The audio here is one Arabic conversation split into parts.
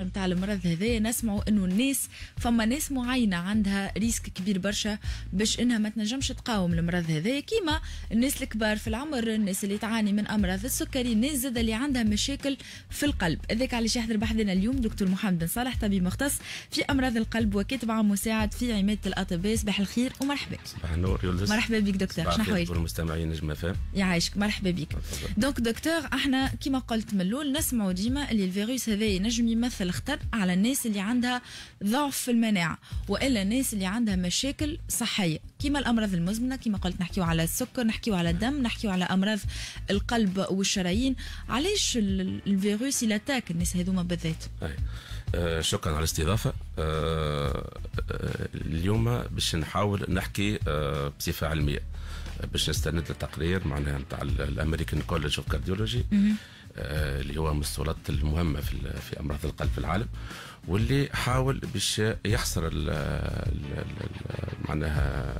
نتاع المرض هذايا نسمعوا انه الناس فما ناس معينه عندها ريسك كبير برشا باش انها ما تنجمش تقاوم المرض هذايا كيما الناس الكبار في العمر الناس اللي تعاني من امراض السكري الناس زاد اللي عندها مشاكل في القلب هذاك علاش يحضر بحضنا اليوم دكتور محمد بن صالح طبيب مختص في امراض القلب وكاتب عام مساعد في عماده الاطباء صباح الخير ومرحبا صباح النور يولز. مرحبا بك دكتور شنو حوالك المستمعين نجم فهم يعيشك مرحبا بك دونك دكتور احنا كيما قلت من الاول نسمعوا ديما اللي الفيروس هذايا نجم يمثل الخطر على الناس اللي عندها ضعف في المناعه والا الناس اللي عندها مشاكل صحيه كيما الامراض المزمنه كيما قلت نحكيو على السكر نحكيو على الدم نحكيو على امراض القلب والشرايين علاش الفيروس يلاتاك الناس هذوما بالذات آه، شكرا على الاستضافه آه، آه، اليوم باش نحاول نحكي بصفه علميه باش نستند التقرير معناها نتاع الامريكان كولج اوف كارديولوجي آه، اللي هو من السلطات المهمه في في امراض القلب في العالم واللي حاول باش يحصر الـ الـ الـ معناها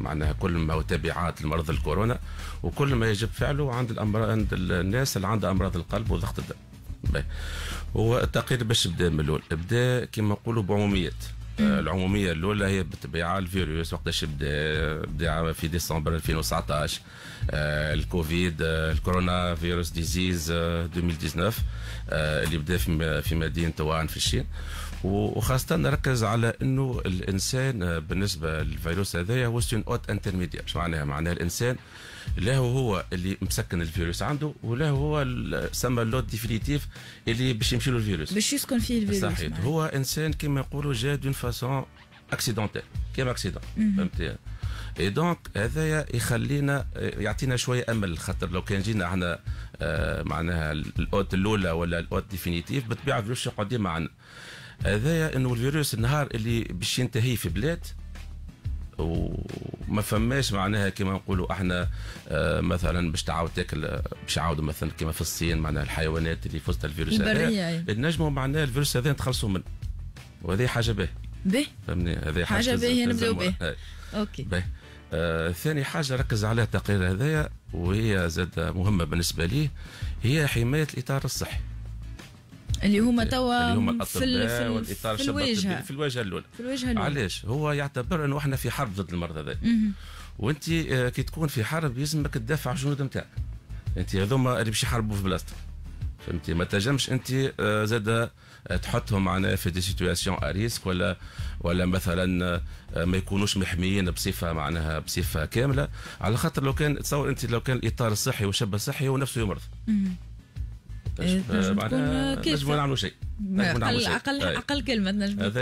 معناها كل ما تبعات المرض الكورونا وكل ما يجب فعله عند الامراض عند الناس اللي عندها امراض القلب وضغط الدم هو التقرير باش بدا من الاول بدا كما نقولوا بعموميات آه، العموميه الاولى هي بالطبيعه الفيروس وقتاش بدا بدا في ديسمبر 2019 آه، الكوفيد آه، الكورونا فيروس ديزيز 2019 اللي بدا في مدينه وان في الشين وخاصة نركز على أنه الإنسان آه، بالنسبة للفيروس هذايا هو سون أوت شو معناها؟ معناها معناها الإنسان لا هو اللي مسكن الفيروس عنده ولا هو سما اللود ديفينيتيف اللي باش يمشي له الفيروس باش يسكن فيه الفيروس صحيح هو إنسان كما يقولوا جا دون فاسون اكسيدونتيل كيما اكسيدون فهمتي اي دونك هذايا يخلينا يعطينا شويه امل خاطر لو كان جينا احنا آه، معناها الاوت الاولى ولا الاوت ديفينيتيف بالطبيعه الفيروس يقعد ديما عندنا هذايا انه الفيروس النهار اللي باش ينتهي في بلاد وما فماش معناها كما نقولوا احنا آه، مثلا باش تعاود تاكل آه، باش يعاودوا مثلا كما في الصين معناها الحيوانات اللي فزت الفيروس هذا النجموا معناها الفيروس هذا نتخلصوا منه وهذه حاجه باهيه به فهمني هذه حاجه, به باهيه نبداو به اوكي به آه ثاني حاجه ركز عليها التقرير هذايا وهي زاد مهمه بالنسبه لي هي حمايه الاطار الصحي اللي هما توا اللي هما الاطباء والاطار في الواجهه في الواجهه الاولى في الواجهه الاولى علاش هو يعتبر انه احنا في حرب ضد المرض هذا وانت آه، كي تكون في حرب يلزمك تدافع الجنود نتاعك انت هذوما اللي باش يحاربوا في بلاصتك فهمتي ما تنجمش انت آه، زاد آه، تحطهم معناها في دي سيتواسيون اريسك ولا ولا مثلا ما يكونوش محميين بصفه معناها بصفه كامله على خاطر لو كان تصور انت لو كان الاطار الصحي والشاب الصحي هو نفسه يمرض إيه، نجم نعملوا شيء اقل اقل اقل كلمه نجم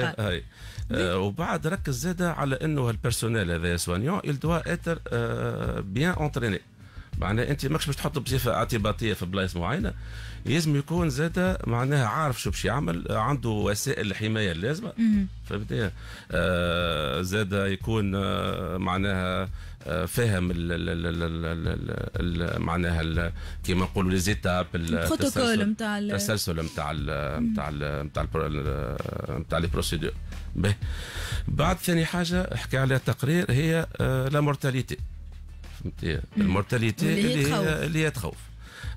آه وبعد ركز زاده على انه هالبيرسونيل هذا سوانيون il doit être بيان آه، اونتريني معناها انت ماكش باش تحطه بصفه اعتباطيه في بلايص معينه لازم يكون زاد معناها عارف شو باش يعمل عنده وسائل الحمايه اللازمه فهمتني آه زاد يكون آه معناها ال فاهم معناها كيما نقولوا لي زيتاب البروتوكول نتاع التسلسل نتاع نتاع نتاع نتاع لي بروسيدور بعد ثاني حاجه حكى عليها التقرير هي لا آه، مورتاليتي الخوف إيه، المورتاليتي اللي هي اللي هي تخوف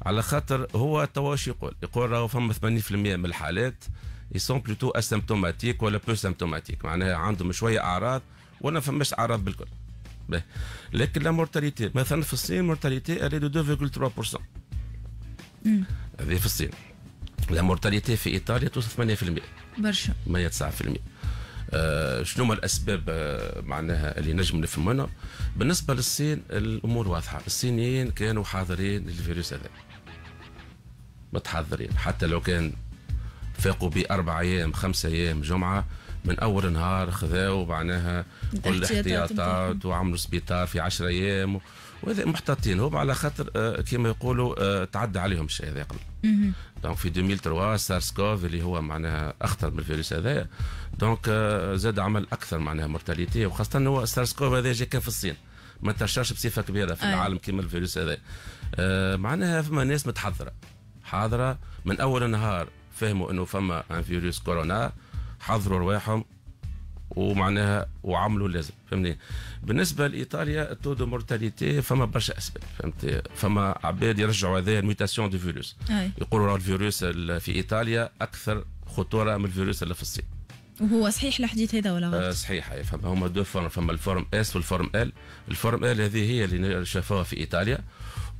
على خاطر هو توا يقول يقول راهو فما 80% من الحالات يسون بلوتو اسيمبتوماتيك ولا بو سيمبتوماتيك معناها عندهم شويه اعراض ولا فماش اعراض بالكل بيه. لكن لا مورتاليتي مثلا في الصين مورتاليتي الي دو 2.3% هذه في الصين لا مورتاليتي في ايطاليا توصل 8% برشا 8 9% آه، شنو هما الاسباب آه، معناها اللي نجم نفهمنا بالنسبه للصين الامور واضحه الصينيين كانوا حاضرين للفيروس هذا متحضرين حتى لو كان فاقوا بأربع أيام خمسة أيام جمعة من أول نهار خذاو معناها كل احتياطات وعملوا سبيطار في عشرة أيام وهذا محتاطينهم على خاطر آه، كما يقولوا آه، تعدى عليهم الشيء هذا قبل دونك في 2003 سارس كوف اللي هو معناها اخطر من الفيروس هذايا دونك آه، زاد عمل اكثر معناها مورتاليتي وخاصه هو سارس كوف هذا جا كان في الصين ما انتشرش بصفه كبيره في العالم كما الفيروس هذا معناها فما ناس متحضره حاضره من اول نهار فهموا انه فما ان فيروس كورونا حضروا رواحهم ومعناها وعملوا لازم فهمني بالنسبه لايطاليا التو دو مورتاليتي فما برشا اسباب فهمت فما عباد يرجعوا هذا الميتاسيون دو فيروس يقولوا راه الفيروس في ايطاليا اكثر خطوره من الفيروس اللي في الصين وهو صحيح الحديث هذا ولا غلط؟ آه، صحيح فما هما دو فورم فما الفورم اس والفورم ال الفورم ال هذه هي اللي شافوها في ايطاليا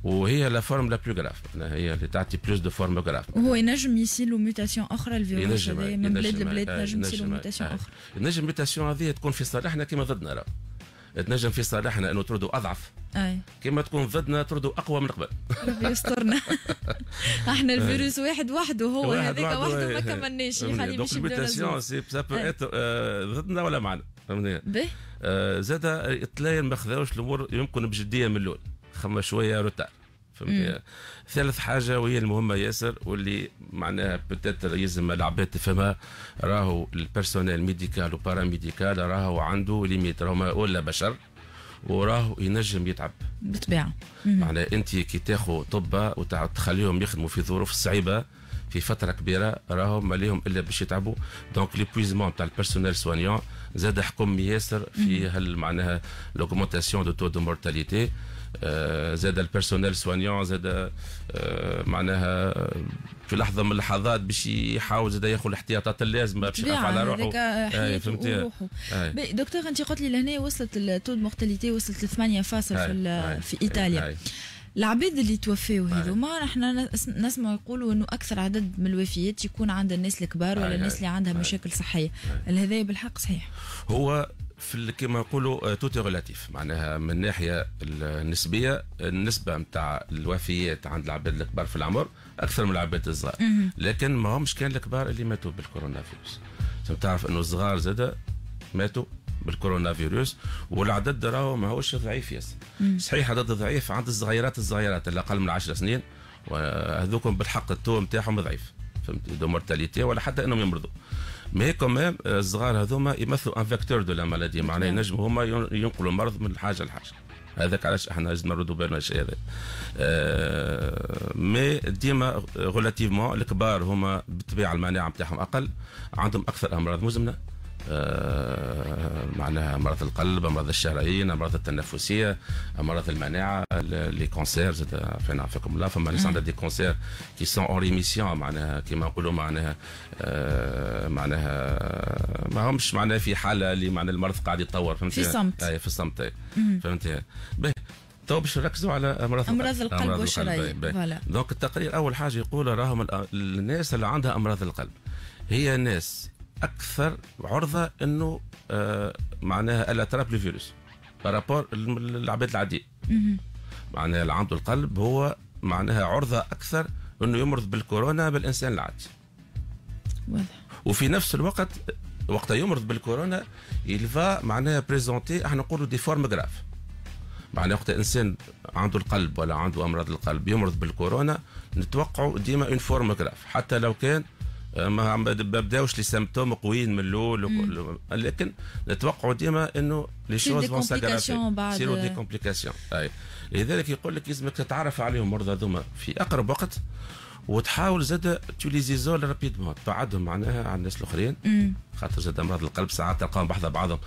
وهي لا فورم لا بلو جراف هي اللي تعطي بلوس دو فورم غراف وهو ينجم يصير له ميوتاسيون اخرى الفيروس هذا من بلاد لبلاد آه، ينجم يصير له ميوتاسيون اخرى ينجم ميوتاسيون هذه تكون في صالحنا كما ضدنا راه تنجم في صالحنا انه تردوا اضعف أي. آه. كما تكون ضدنا تردوا اقوى من قبل ربي يسترنا احنا آه. الفيروس واحد وحده هو هذاك وحده ما كملناش يخلي مش ميوتاسيون سي سا بو ضدنا ولا معنا فهمتني؟ زاد الطلاين ما خذاوش الامور يمكن بجديه من الاول فما شويه روتار ثالث حاجه وهي المهمه ياسر واللي معناها بتاتر يلزم العباد تفهمها راهو البيرسونيل ميديكال وباراميديكال راهو عنده ليميت راهو ولا بشر وراه ينجم يتعب بالطبيعه معناها انت كي تاخذ طبه وتخليهم يخدموا في ظروف صعيبه في فتره كبيره راهم ماليهم الا باش يتعبوا دونك ليبويزمون تاع البيرسونيل سوانيون زاد حكم ياسر في هال معناها لوغمونتاسيون دو تو دو مورتاليتي آه، زاد البيرسونيل سوانيون زاد آه، معناها آه، في لحظه من اللحظات باش يحاول زاد ياخذ الاحتياطات اللازمه باش يقف على روحه فهمتي دكتور انت قلت لي لهنا وصلت التو مورتاليتي وصلت ل 8 فاصل في, في ايطاليا آه. العباد اللي توفاو هذوما احنا نسمع يقولوا انه اكثر عدد من الوفيات يكون عند الناس الكبار ولا الناس اللي عندها مشاكل صحيه هل هذا بالحق صحيح هو في كما نقولوا توتي ريلاتيف معناها من الناحيه النسبيه النسبه نتاع الوفيات عند العباد الكبار في العمر اكثر من العباد الصغار لكن ما همش كان الكبار اللي ماتوا بالكورونا فيروس تعرف انه الصغار زاد ماتوا بالكورونا فيروس والعدد راهو ماهوش ضعيف ياسر صحيح عدد ضعيف عند الصغيرات الصغيرات اللي اقل من 10 سنين وهذوكم بالحق التو نتاعهم ضعيف فهمت دو مورتاليتي ولا حتى انهم يمرضوا مي كومام euh، الصغار هذوما يمثلوا ان فيكتور دو لا مالادي معناها نعم. ينجموا هما ينقلوا المرض من حاجه لحاجه هذاك علاش احنا لازم نردوا بالنا الشيء هذا مي آه، ديما غولاتيفمون الكبار هما بالطبيعه المناعه نتاعهم اقل عندهم اكثر امراض مزمنه آه، معناها امراض القلب امراض الشرايين امراض التنفسيه امراض المناعه لي كونسير زاد فينا عافاكم الله فما ناس عندها دي كونسير كي سون اون ريميسيون معناها كيما نقولوا معناها آه، معناها ما همش معناها في حاله اللي معناها المرض قاعد يتطور فهمت في صمت في الصمت فهمت تو باش نركزوا على امراض امراض القلب, القلب والشرايين دونك التقرير اول حاجه يقول راهم الناس اللي عندها امراض القلب هي ناس اكثر عرضه انه آه، معناها الا تراب للفيروس بارابور للعباد العادي معناها اللي عنده القلب هو معناها عرضه اكثر انه يمرض بالكورونا بالانسان العادي وفي نفس الوقت وقت يمرض بالكورونا يلفا معناها بريزونتي احنا نقولوا دي فورم جراف معناها وقت انسان عنده القلب ولا عنده امراض القلب يمرض بالكورونا نتوقعوا ديما اون فورم جراف حتى لو كان ما بداوش لي سيمبتوم قويين من الاول لكن نتوقعوا ديما انه لي شوز فون ساغرافي سيرو دي كومبليكاسيون اي لذلك يقول لك لازمك تتعرف عليهم مرضى هذوما في اقرب وقت وتحاول زاد توليزيزول رابيدمون تبعدهم معناها عن الناس الاخرين خاطر زاد امراض القلب ساعات تلقاهم بعض بعضهم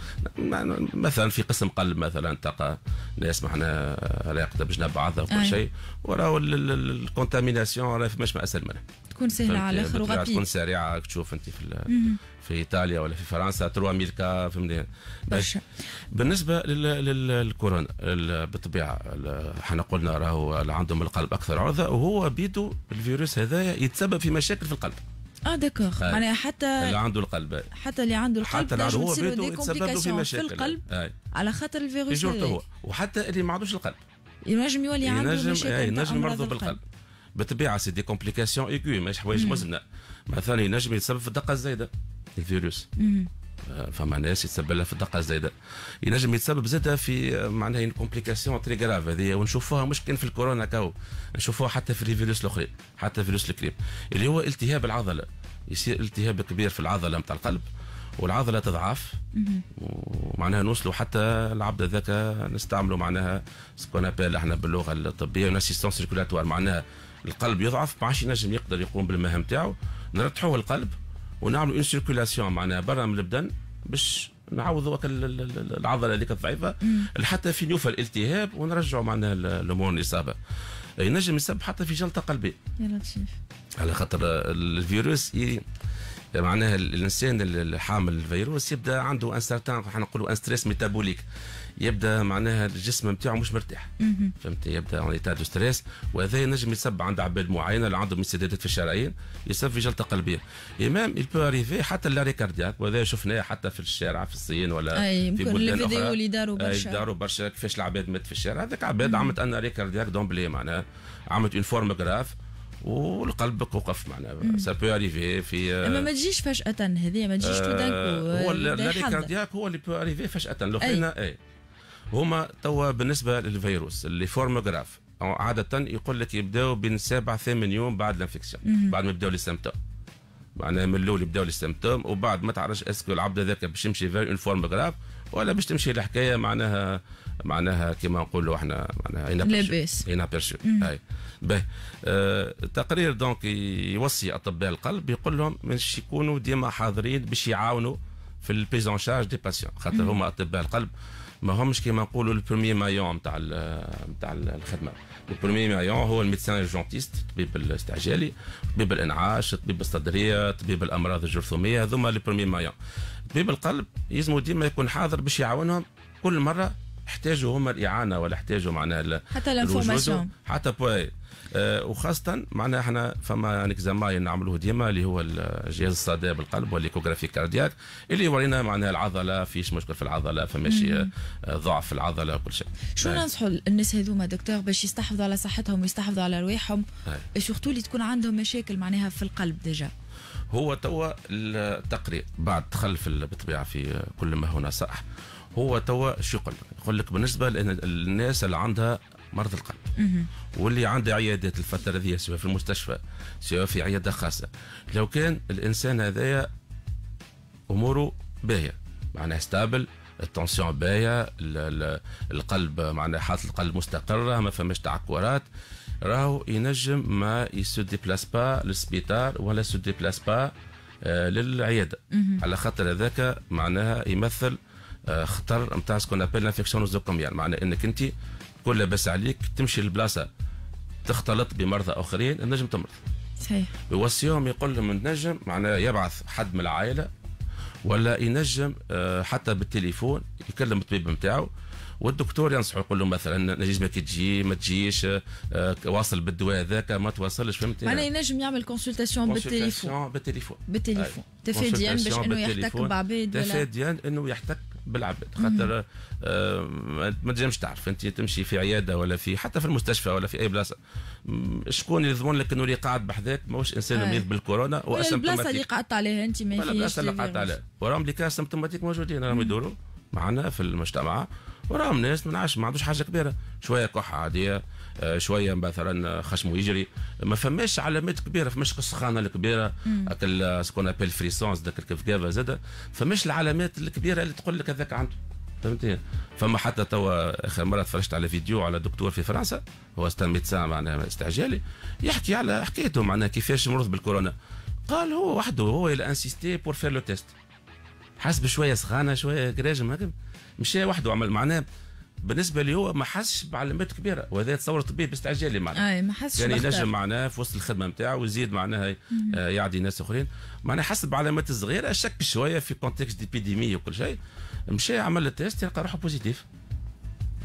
مثلا في قسم قلب مثلا تلقى ناس معناها راقده بجنب بعضها وكل أيوة. شيء وراه الكونتاميناسيون مش اسهل منها تكون سهله على الاخر وغبيه تكون سريعه تشوف انت في في ايطاليا ولا في فرنسا 300 كا فهمني برشا بالنسبه للكورونا بالطبيعه احنا قلنا راهو عندهم القلب اكثر عرضه وهو بيدو الفيروس هذايا يتسبب في مشاكل في القلب اه داكوغ معناها حتى اللي عنده القلب حتى اللي عنده القلب حتى اللي عنده هو بيدو يتسبب في مشاكل في القلب آه. على خاطر الفيروس هذا هو وحتى اللي ما عندوش القلب ينجم يولي عنده ينجم مشاكل ينجم مرضه بالقلب, بالقلب. بالطبيعه سي دي كومبليكاسيون ايكو ماهيش حوايج مزنه مثلا ينجم يتسبب في الدقه الزايده الفيروس آه، فما ناس يتسبب لها في الدقه الزايده ينجم يتسبب زاده في آه، معناها ان كومبليكاسيون تري غراف هذه ونشوفوها مش كان في الكورونا كاو نشوفوها حتى في الفيروس الاخرين حتى فيروس الكريب اللي هو التهاب العضله يصير التهاب كبير في العضله نتاع القلب والعضله تضعف ومعناها نوصلوا حتى العبد هذاك نستعملوا معناها سكون ابال احنا باللغه الطبيه ناسيستون سيركولاتوار معناها القلب يضعف ما عادش ينجم يقدر يقوم بالمهام تاعو نرتحوه القلب ونعملوا اون سيركولاسيون معناها برا من البدن باش نعوضوا العضله هذيك الضعيفه حتى فين يوفى الالتهاب ونرجعوا معناها الامور الاصابه ينجم يسبب حتى في جلطه قلبيه يا لطيف على خاطر الفيروس معناها الانسان اللي حامل الفيروس يبدا عنده ان سارتان نقولوا ان ستريس ميتابوليك يبدا معناها الجسم نتاعو مش مرتاح فهمت يبدا اون ايتا دو ستريس وهذا ينجم يسبب عند عباد معينه اللي عندهم انسدادات في الشرايين يسبب في جلطه قلبيه ايمام بو اريفي حتى لاري كاردياك وهذا شفناه حتى في الشارع في الصين ولا أي في بلدان اخرى اللي داروا برشا داروا برشا كيفاش العباد مات في الشارع هذاك عباد عملت ان اري كاردياك دومبلي معناها عملت اون فورم جراف والقلب وقف معنا سا بو اريفي في آه، اما ما تجيش فجاه هذه ما تجيش تو دانكو آه، هو الاري كاردياك هو اللي بو اريفي فجاه الاخرين اي هما توا بالنسبه للفيروس اللي فورموغراف عاده يقول لك يبداو بين سبع ثمان يوم بعد الانفكسيون بعد ما يبداو لي سيمتوم معناها من الاول يبداو سيمتوم وبعد ما تعرفش اسكو العبد هذاك باش يمشي في اون فورم غراف ولا باش تمشي الحكايه معناها معناها كما نقولوا احنا معناها لاباس انابيرسيو هاي باهي آه تقرير دونك يوصي اطباء القلب يقول لهم باش يكونوا ديما حاضرين باش يعاونوا في البيزون شارج دي باسيون خاطر mm. هما اطباء القلب آه ما همش كيما نقولوا البرومي مايون نتاع نتاع الخدمه البرومي مايون هو الميدسان الجونتيست الطبيب الاستعجالي طبيب الانعاش الطبيب الصدريه طبيب الامراض الجرثوميه هذوما البرومي مايون طبيب القلب يلزمو ديما يكون حاضر باش يعاونهم كل مره احتاجوا هما الاعانه ولا احتاجوا معناها حتى الانفورماسيون حتى بوي آه، وخاصة معناها احنا فما يعني نعملوه ديما اللي هو الجهاز الصدى بالقلب والليكوغرافي كاردياك اللي يورينا معناها العضلة فيش مشكل في العضلة فماشي آه، ضعف في العضلة وكل شيء شو ننصحوا الناس هذوما دكتور باش يستحفظوا على صحتهم ويستحفظوا على رواحهم سورتو اللي تكون عندهم مشاكل معناها في القلب ديجا هو توا التقرير بعد دخل في بالطبيعة في كل ما هو نصائح هو توا شو يقول لك؟ يقول لك بالنسبه للناس اللي عندها مرض القلب واللي عنده عيادات الفتره هذه سواء في المستشفى سواء في عياده خاصه لو كان الانسان هذايا اموره باهيه معناها ستابل التونسيون باهيه القلب معناها حاله القلب مستقره ما فماش تعكرات راهو ينجم ما يسو ديبلاس با للسبيطار ولا سو ديبلاس با للعياده على خاطر هذاك معناها يمثل خطر نتاع سكون ابل انفكسيون نوزوكوميال معناها انك انت كل لاباس عليك تمشي لبلاصه تختلط بمرضى اخرين النجم تمرض صحيح يوصيهم يقول لهم النجم معناها يبعث حد من العائله ولا ينجم آه، حتى بالتليفون يكلم الطبيب نتاعو والدكتور ينصحه يقول له مثلا نجمك تجي ما تجيش آه، واصل بالدواء هذاك ما تواصلش فهمت معناها ينجم يعمل كونسلتاسيون بالتليفون بالتليفون بالتليفون تفاديا باش انه يحتك بعباد تفاديا انه يحتك بالعباد خاطر آه، ما تنجمش تعرف انت تمشي في عياده ولا في حتى في المستشفى ولا في اي بلاصه شكون يضمن لك انه اللي قاعد بحذاك ماهوش انسان آه. مريض بالكورونا واسمبتوماتيك البلاصه اللي قعدت عليها انت ما فيش البلاصه اللي قعدت عليها وراهم اللي كان سمبتوماتيك موجودين راهم يدوروا معنا في المجتمع وراهم ناس ما نعرفش ما عندوش حاجه كبيره شويه كحه عاديه آه، شويه مثلا آه، خشمه يجري ما فماش علامات كبيره فماش السخانه الكبيره سكون ابيل فريسونس ذاك كيف زاده فماش العلامات الكبيره اللي تقول لك هذاك عنده فهمتني فما حتى توا اخر مره تفرجت على فيديو على دكتور في فرنسا هو ستان ميدسان معناها استعجالي يحكي على حكايته معناها كيفاش مرض بالكورونا قال هو وحده هو اللي انسيستي بور فير لو تيست حاسب شويه سخانه شويه كراجم هكا مشى وحده عمل معناه بالنسبه لي هو ما حسش بعلامات كبيره وهذا تصور طبيعي باستعجالي معناها اي ما حسش يعني نجم معناها في وسط الخدمه نتاعو ويزيد معناها آه، يعدي ناس اخرين معناها حس بعلامات صغيره شك شويه في كونتكست ديبيديمي وكل شيء مشى عمل التيست لقى روحه بوزيتيف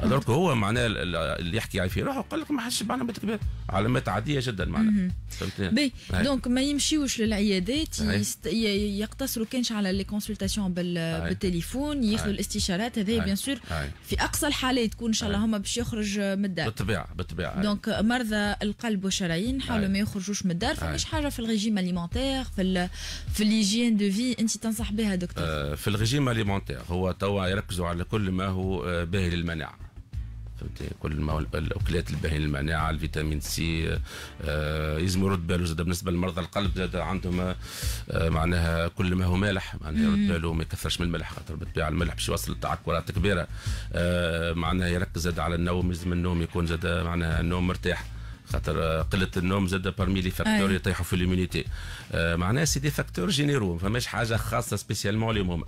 هذاك هو معناه اللي يحكي يعني في روحه قال لك ما حدش بعلامات كبيره علامات عاديه جدا معناها فهمتني بي دونك ما يمشيوش للعيادات يست... يقتصروا كانش على لي كونسلتاسيون بال... بالتليفون ياخذوا الاستشارات هذه بيان سور في اقصى الحالات تكون ان شاء الله هما باش يخرج من الدار بالطبيعه بالطبيعه دونك مرضى القلب والشرايين حاولوا ما يخرجوش من الدار فمش حاجه في الريجيم اليمونتير في ال... في ليجين دو في انت تنصح بها دكتور آه، في الريجيم اليمونتير هو توا يركزوا على كل ما هو آه، باهي للمناعه كل ما الاكلات الباهيه المناعه الفيتامين سي آه، يلزم يرد باله زاد بالنسبه لمرضى القلب زاد عندهم آه، معناها كل ما هو مالح معناها يرد باله ما يكثرش من الملح خاطر بالطبيعه الملح باش يوصل التعكرات كبيره آه، معناها يركز زاد على النوم يلزم النوم يكون زاد معناها النوم مرتاح خاطر قله النوم زاد بارمي لي فاكتور يطيحوا في ليمونيتي آه، معناها سي دي فاكتور جينيرو فماش حاجه خاصه سبيسيالمون لي هما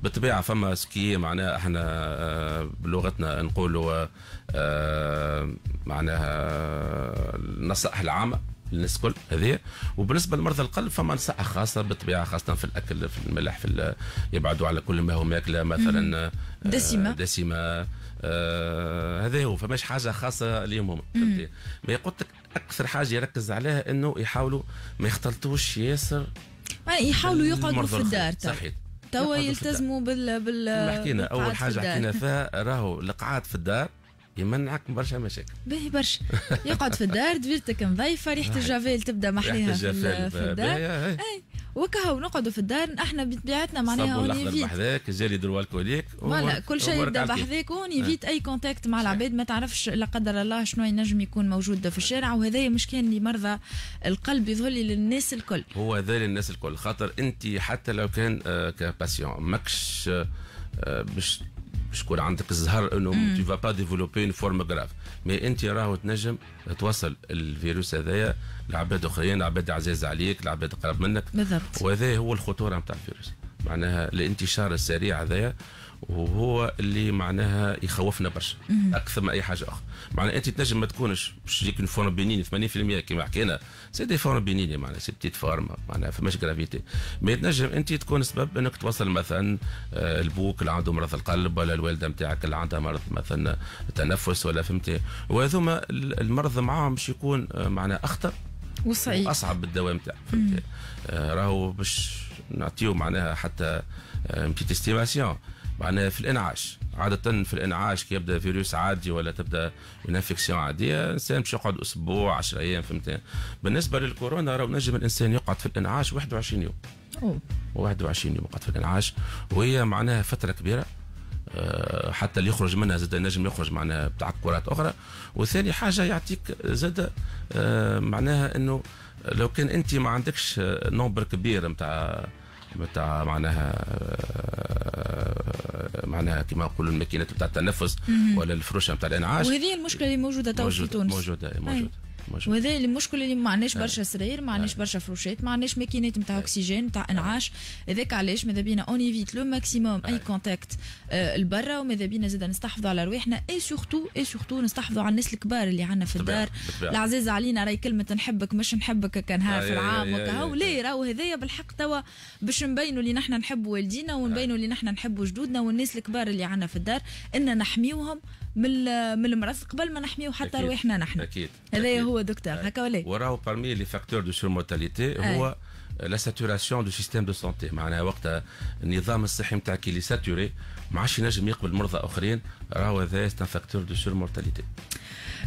بالطبيعه فما سكي معناها احنا آه، بلغتنا نقولوا آه، معناها النصائح العامه للناس الكل هذه وبالنسبه لمرضى القلب فما نصائح خاصه بالطبيعه خاصه في الاكل في الملح في يبعدوا على كل ما هو ماكله مثلا دسمه دسمه آه، هذا هو فماش حاجه خاصه ليهم هما ما قلت لك اكثر حاجه يركز عليها انه يحاولوا ما يختلطوش ياسر يحاولوا يقعدوا في الدار صحيح توا يلتزموا بال بال حكينا اول حاجه حكينا فيها راهو القعاد في الدار يمنعك من برشا مشاكل باهي برشا يقعد في الدار دبيرتك مضيفه ريحه الجافيل تبدا محليها في, في الدار وكهو نقعدوا في الدار احنا بطبيعتنا معناها اون الاخضر بحذاك جالي دروالك وليك فوالا كل شيء يبدا بحذاك ونيفيت إيه. اي كونتاكت مع العباد ما تعرفش لا قدر الله شنو ينجم يكون موجود في الشارع وهذايا مش كان لمرضى القلب يظهر للناس الكل هو هذا للناس الكل خاطر انت حتى لو كان آه، كباسيون ماكش آه، باش باش تكون عندك الزهر انه تو با ديفلوبي اون فورم غراف مي انت راهو تنجم توصل الفيروس هذايا لعباد اخرين لعباد عزاز عليك لعباد قرب منك بالضبط وهذا هو الخطوره نتاع الفيروس معناها الانتشار السريع هذايا وهو اللي معناها يخوفنا برشا اكثر من اي حاجه اخرى معناها انت تنجم ما تكونش باش تجيك فورم بينين 80% كما حكينا سي دي فورم بنيني معناها سي بتيت فورم معناها فماش جرافيتي ما تنجم انت تكون سبب انك توصل مثلا آه، البوك اللي عنده مرض القلب ولا الوالده نتاعك اللي عندها مرض مثلا تنفس ولا فهمتي وهذوما المرض معاهم باش يكون آه، معناها اخطر وصعيب اصعب بالدواء نتاعك فهمتي آه، راهو باش نعطيو معناها حتى بتيت استيماسيون معنا في الانعاش عادة في الانعاش كي يبدا فيروس عادي ولا تبدا انفكسيون عادية الانسان باش يقعد اسبوع 10 ايام فهمت بالنسبة للكورونا راه نجم الانسان يقعد في الانعاش 21 يوم أوه. 21 يوم يقعد في الانعاش وهي معناها فترة كبيرة آه، حتى اللي يخرج منها زاد نجم يخرج معناها بتعكرات اخرى وثاني حاجه يعطيك زاد آه، معناها انه لو كان انت ما عندكش نومبر آه، كبير نتاع بتاع معناها آه، معناها كما نقولوا الماكينات بتاع التنفس ولا الفروشه بتاع الانعاش وهذه المشكله اللي موجوده تو في تونس موجوده موجوده وهذا المشكل اللي ما عندناش نعم. برشا سراير ما عندناش نعم. برشا فروشات ما عندناش ماكينات نتاع نعم. اكسجين نتاع انعاش هذاك علاش ماذا بينا اون ايفيت لو ماكسيموم اي كونتاكت لبرا وماذا بينا زاد نستحفظوا على رواحنا اي سورتو اي سورتو نستحفظوا على الناس الكبار اللي عندنا في الدار العزيز علينا راهي كلمه نحبك مش نحبك كان نهار في العام وكهو لا راهو هذايا بالحق توا باش نبينوا اللي نحن نحبوا والدينا ونبينوا اللي نحن نحبوا جدودنا والناس الكبار اللي عندنا في الدار ان نحميوهم من المرض قبل ما نحميو حتى رواحنا نحن هذا هو دكتور هكا ولا وراه بارمي لي فاكتور دو سورموتاليتي هو لا ساتوراسيون دو سيستيم دو سونتي معناها وقتها النظام الصحي نتاعك اللي لي ساتوري ما عادش ينجم يقبل مرضى اخرين راهو هذا سيت فاكتور دو سورموتاليتي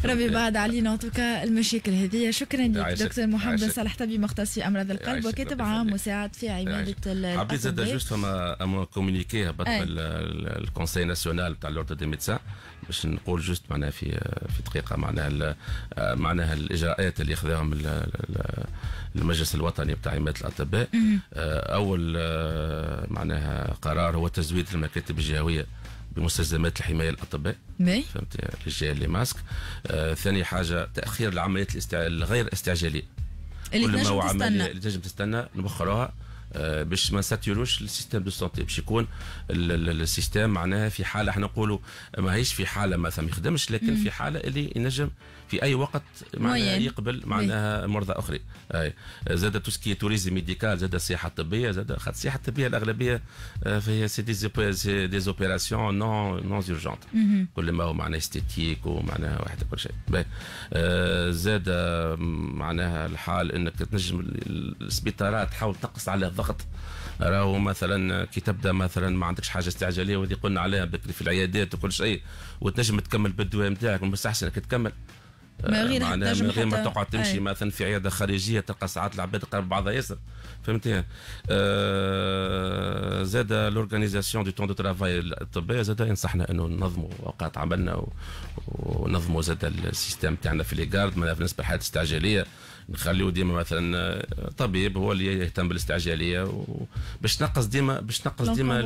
ربي بعد علينا ان توكا المشاكل هذه شكرا لك دكتور محمد صالح طبيب مختص في امراض القلب وكاتب عام مساعد في عماده الاطباء عبيد زاد جوست فما كومونيكي هبط الكونسي ناسيونال تاع لورد دي ميدسان باش نقول جوست معناها في في دقيقه معناها معناها الاجراءات اللي خذاهم المجلس الوطني بتاع عماده الاطباء آه، اول آه، معناها قرار هو تزويد المكاتب الجهويه بمستلزمات الحمايه الاطباء نعم. فهمت الرجال لي ماسك آه ثاني حاجه تاخير العمليات الاستع... الغير استعجاليه اللي تنجم تستنى اللي تنجم تستنى نبخروها آه، باش ما ساتيروش السيستم دو سونتي باش يكون السيستم معناها في حاله احنا نقولوا ماهيش في حاله ما يخدمش لكن في حاله اللي ينجم في اي وقت معناها يقبل معناها مرضى اخرى اي زاد توسكي توريزم ميديكال زاد السياحه الطبيه زاد خاطر السياحه الطبيه الاغلبيه فهي سي دي دي زوبيراسيون نون نون اورجونت كل ما هو معناها استيتيك ومعناها واحد كل شيء آه، زاد آه، معناها الحال انك تنجم السبيطارات تحاول تقص على الضغط فقط راهو مثلا كي تبدا مثلا ما عندكش حاجه استعجاليه وذي قلنا عليها بكري في العيادات وكل شيء وتنجم تكمل بالدواء نتاعك مستحسنك تكمل ما غير من غير ما تقعد تمشي مثلا في عياده خارجيه تلقى ساعات العباد قرب بعضها ياسر فهمتي آه زاد لورغانيزاسيون دو تون دو ترافاي الطبيه زاد ينصحنا انه ننظموا اوقات عملنا ونظموا زاد السيستم تاعنا في لي غارد بالنسبه للحالات الاستعجاليه نخليو ديما مثلا آه، طبيب هو اللي يهتم بالاستعجاليه باش تنقص ديما باش تنقص ديما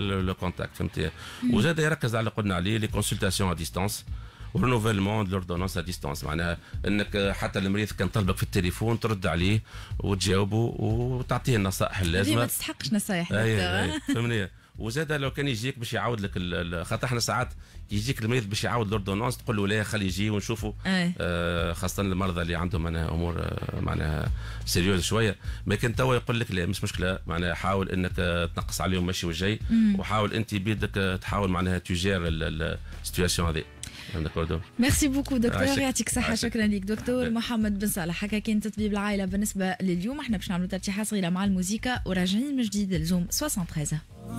لو كونتاكت فهمتي وزاد يركز على قلنا عليه لي كونسلتاسيون ا ورينوفيلمون دو لوردونونس ا ديستونس معناها انك حتى المريض كان طلبك في التليفون ترد عليه وتجاوبه وتعطيه النصائح اللازمه ما تستحقش نصائح فهمني وزاد لو كان يجيك باش يعاود لك خاطر احنا ساعات يجيك المريض باش يعاود لوردونونس تقول له لا خلي يجي ونشوفوا إيه. آه خاصه المرضى اللي عندهم معناها امور آه، معناها سيريوز شويه ما كان توا يقول لك لا مش مشكله معناها حاول انك آه، تنقص عليهم ماشي وجاي وحاول انت بيدك آه، تحاول معناها تجير السيتياسيون هذه ميرسي بوكو دكتور يعطيك الصحة شكرا لك دكتور محمد بن صالح هكا كان تطبيب العائلة بالنسبة لليوم احنا باش نعملوا ترتيحة صغيرة مع الموسيقى وراجعين من جديد لزوم 73